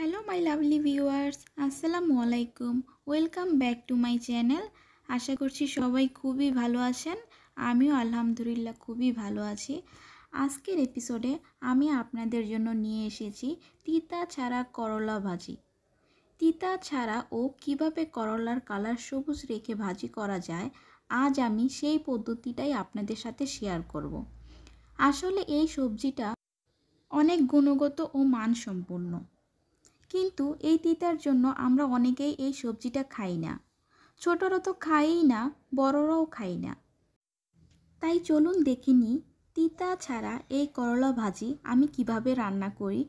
Hello my lovely viewers আসসালামু আলাইকুম welcome back to my channel আশা করছি সবাই খুবই ভালো আছেন আমিও আলহামদুলিল্লাহ খুবই ভালো আছি আজকের এপিসোডে আমি আপনাদের জন্য নিয়ে এসেছি তিতা ছাড়া করলা ভাজি তিতা ছাড়া ও কিভাবে করলার কালার সবুজ রেখে ভাজি করা যায় আজ আমি সেই পদ্ধতিটাই আপনাদের সাথে শেয়ার করব। আসলে এই সবজিটা অনেক গুণগত ও মানসম্পন্ন কিন্তু এই তিতার জন্য আমরা অনেকেই এই সবজিটা খাই না ছোটরা তো খাইই না বড়রাও খাই না তাই চলুন দেখিনি তিতা ছাড়া এই করলা ভাজি আমি কিভাবে রান্না করি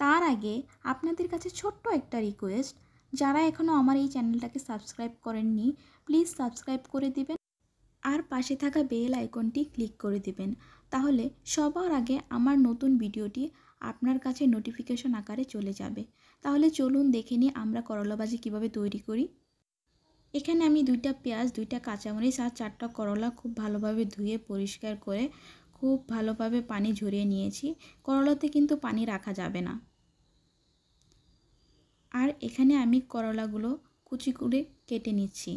তার আগে আপনাদের কাছে ছোট্ট একটা রিকোয়েস্ট যারা এখনও আমার এই চ্যানেলটাকে সাবস্ক্রাইব করেননি প্লিজ সাবস্ক্রাইব করে দিবেন আর পাশে থাকা বেল আইকনটি ক্লিক করে দিবেন তাহলে সবার আগে আমার নতুন ভিডিওটি আপনার কাছে নোটিফিকেশন আকারে চলে যাবে তাহলে চলুন দেখে নিই আমরা করলা ভাজি কীভাবে তৈরি করি এখানে আমি দুইটা পেঁয়াজ দুইটা কাঁচামরিচ আর চারটা করলা খুব ভালোভাবে ধুয়ে পরিষ্কার করে খুব ভালোভাবে পানি ঝরিয়ে নিয়েছি করলাতে কিন্তু পানি রাখা যাবে না আর এখানে আমি করলাগুলো কুচি করে কেটে নিচ্ছি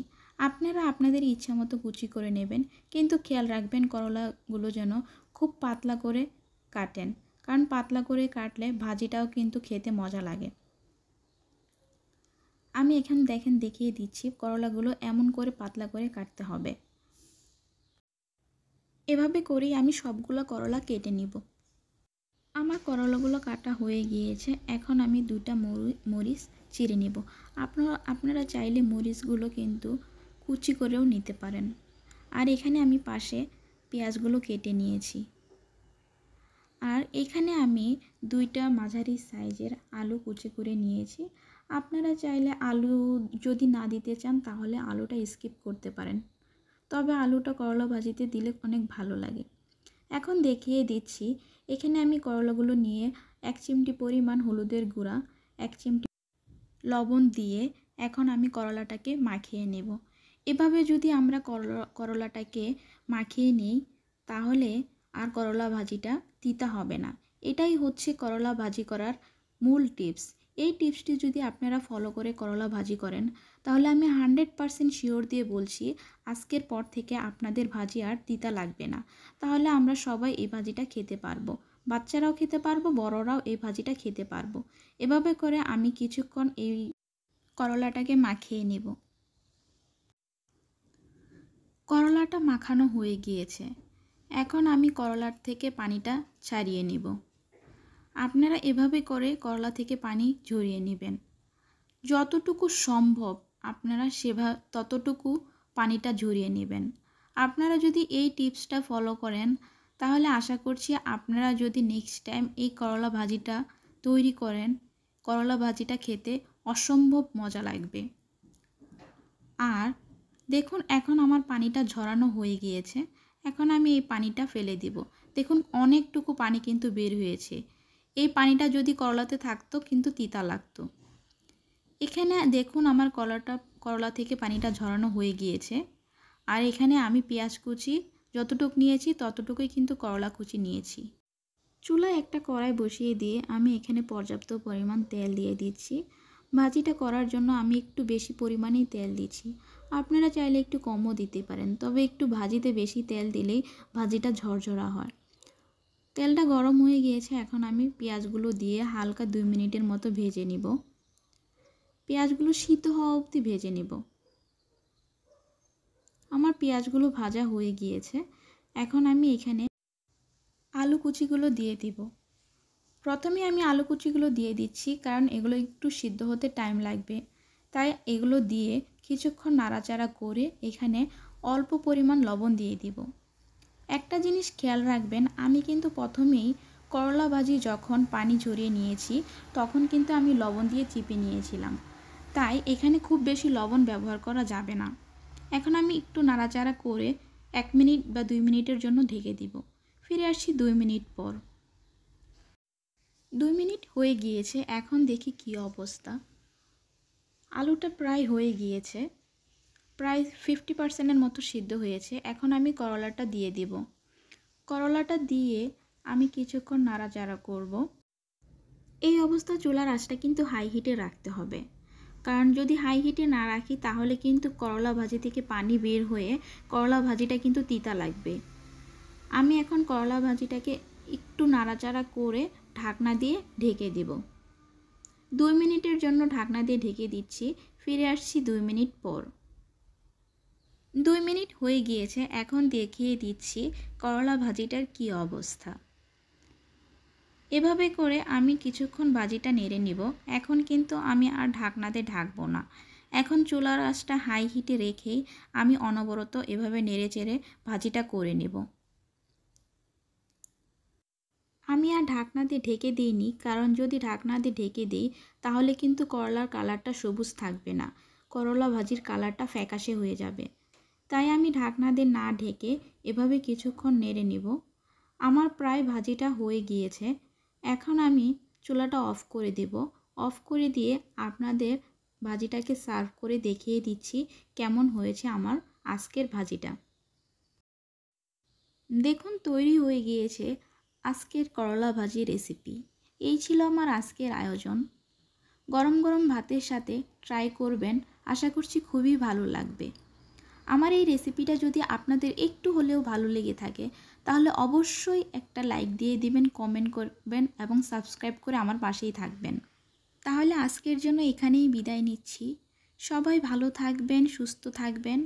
আপনারা আপনাদের ইচ্ছা মতো কুচি করে নেবেন কিন্তু খেয়াল রাখবেন করলাগুলো যেন খুব পাতলা করে কাটেন কারণ পাতলা করে কাটলে ভাজিটাও কিন্তু খেতে মজা লাগে আমি এখানে দেখেন দেখিয়ে দিচ্ছি করলাগুলো এমন করে পাতলা করে কাটতে হবে এভাবে করেই আমি সবগুলো করলা কেটে নিব আমার করলাগুলো কাটা হয়ে গিয়েছে এখন আমি দুটা মরিচ চিড়ে নিব আপনারা আপনারা চাইলে মরিচগুলো কিন্তু কুচি করেও নিতে পারেন আর এখানে আমি পাশে পেঁয়াজগুলো কেটে নিয়েছি আর এখানে আমি দুইটা মাঝারি সাইজের আলু কুচি করে নিয়েছি আপনারা চাইলে আলু যদি না দিতে চান তাহলে আলুটা স্কিপ করতে পারেন তবে আলুটা করলা ভাজিতে দিলে অনেক ভালো লাগে এখন দেখিয়ে দিচ্ছি এখানে আমি করলাগুলো নিয়ে এক চিমটি পরিমাণ হলুদের গুঁড়া এক চিমটি লবণ দিয়ে এখন আমি করলাটাকে মাখিয়ে নেব এভাবে যদি আমরা করলা করলাটাকে মাখিয়ে নিই তাহলে আর করলা ভাজিটা তিতা হবে না এটাই হচ্ছে করলা ভাজি করার মূল টিপস এই টিপসটি যদি আপনারা ফলো করে করলা ভাজি করেন তাহলে আমি হানড্রেড পারসেন্ট শিওর দিয়ে বলছি আজকের পর থেকে আপনাদের ভাজি আর তিতা লাগবে না তাহলে আমরা সবাই এই ভাজিটা খেতে পারবো বাচ্চারাও খেতে পারবো বড়রাও এই ভাজিটা খেতে পারবো এভাবে করে আমি কিছুক্ষণ এই করলাটাকে মাখিয়ে নেব করলাটা মাখানো হয়ে গিয়েছে এখন আমি করলার থেকে পানিটা ছাড়িয়ে নিব আপনারা এভাবে করে করলা থেকে পানি ঝরিয়ে নেবেন যতটুকু সম্ভব আপনারা সেভা ততটুকু পানিটা ঝরিয়ে নেবেন আপনারা যদি এই টিপসটা ফলো করেন তাহলে আশা করছি আপনারা যদি নেক্সট টাইম এই করলা ভাজিটা তৈরি করেন করলা ভাজিটা খেতে অসম্ভব মজা লাগবে আর দেখুন এখন আমার পানিটা ঝরানো হয়ে গিয়েছে এখন আমি এই পানিটা ফেলে দিব দেখুন অনেকটুকু পানি কিন্তু বের হয়েছে এই পানিটা যদি করলাতে থাকতো কিন্তু তিতা লাগতো এখানে দেখুন আমার করলাটা করলা থেকে পানিটা ঝরানো হয়ে গিয়েছে আর এখানে আমি পেঁয়াজ কুচি যতটুক নিয়েছি ততটুকুই কিন্তু করলা কুচি নিয়েছি চুলায় একটা কড়াই বসিয়ে দিয়ে আমি এখানে পর্যাপ্ত পরিমাণ তেল দিয়ে দিচ্ছি ভাজিটা করার জন্য আমি একটু বেশি পরিমাণেই তেল দিচ্ছি আপনারা চাইলে একটু কমও দিতে পারেন তবে একটু ভাজিতে বেশি তেল দিলেই ভাজিটা ঝরঝরা হয় তেলটা গরম হয়ে গিয়েছে এখন আমি পেঁয়াজগুলো দিয়ে হালকা দুই মিনিটের মতো ভেজে নিব পেঁয়াজগুলো শীত হওয়া অবধি ভেজে নিব আমার পেঁয়াজগুলো ভাজা হয়ে গিয়েছে এখন আমি এখানে আলু কুচিগুলো দিয়ে দিব প্রথমে আমি আলু কুচিগুলো দিয়ে দিচ্ছি কারণ এগুলো একটু সিদ্ধ হতে টাইম লাগবে তাই এগুলো দিয়ে কিছুক্ষণ নাড়াচাড়া করে এখানে অল্প পরিমাণ লবণ দিয়ে দিব একটা জিনিস খেয়াল রাখবেন আমি কিন্তু প্রথমেই করলা ভাজি যখন পানি ঝরিয়ে নিয়েছি তখন কিন্তু আমি লবণ দিয়ে চিপে নিয়েছিলাম তাই এখানে খুব বেশি লবণ ব্যবহার করা যাবে না এখন আমি একটু নাড়াচাড়া করে এক মিনিট বা দুই মিনিটের জন্য ঢেকে দিব ফিরে আসছি দুই মিনিট পর দুই মিনিট হয়ে গিয়েছে এখন দেখি কি অবস্থা আলুটা প্রায় হয়ে গিয়েছে প্রায় ফিফটি পার্সেন্টের মতো সিদ্ধ হয়েছে এখন আমি করলাটা দিয়ে দিব করলাটা দিয়ে আমি কিছুক্ষণ নাড়াচাড়া করব এই অবস্থা চুলার আঁচটা কিন্তু হাই হিটে রাখতে হবে কারণ যদি হাই হিটে না রাখি তাহলে কিন্তু করলা ভাজি থেকে পানি বের হয়ে করলা ভাজিটা কিন্তু তিতা লাগবে আমি এখন করলা ভাজিটাকে একটু নাড়াচাড়া করে ঢাকনা দিয়ে ঢেকে দেব দুই মিনিটের জন্য ঢাকনা দিয়ে ঢেকে দিচ্ছি ফিরে আসছি দুই মিনিট পর দুই মিনিট হয়ে গিয়েছে এখন দেখিয়ে দিচ্ছি করলা ভাজিটার কি অবস্থা এভাবে করে আমি কিছুক্ষণ ভাজিটা নেড়ে নিব এখন কিন্তু আমি আর ঢাকনাতে ঢাকবো না এখন চুলার আঁচটা হাই হিটে রেখেই আমি অনবরত এভাবে নেড়ে চেড়ে ভাজিটা করে নেব আমি আর ঢাকনা দিয়ে ঢেকে দিইনি কারণ যদি ঢাকনা দিয়ে ঢেকে দিই তাহলে কিন্তু করলার কালারটা সবুজ থাকবে না করলা ভাজির কালারটা ফ্যাকাশে হয়ে যাবে তাই আমি ঢাকনা দিয়ে না ঢেকে এভাবে কিছুক্ষণ নেড়ে নিব আমার প্রায় ভাজিটা হয়ে গিয়েছে এখন আমি চুলাটা অফ করে দেব অফ করে দিয়ে আপনাদের ভাজিটাকে সার্ভ করে দেখিয়ে দিচ্ছি কেমন হয়েছে আমার আজকের ভাজিটা দেখুন তৈরি হয়ে গিয়েছে আজকের করলা ভাজি রেসিপি এই ছিল আমার আজকের আয়োজন গরম গরম ভাতের সাথে ট্রাই করবেন আশা করছি খুবই ভালো লাগবে আমার এই রেসিপিটা যদি আপনাদের একটু হলেও ভালো লেগে থাকে তাহলে অবশ্যই একটা লাইক দিয়ে দিবেন কমেন্ট করবেন এবং সাবস্ক্রাইব করে আমার পাশেই থাকবেন তাহলে আজকের জন্য এখানেই বিদায় নিচ্ছি সবাই ভালো থাকবেন সুস্থ থাকবেন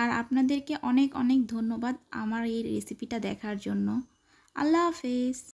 আর আপনাদেরকে অনেক অনেক ধন্যবাদ আমার এই রেসিপিটা দেখার জন্য আল্লাহ হাফিজ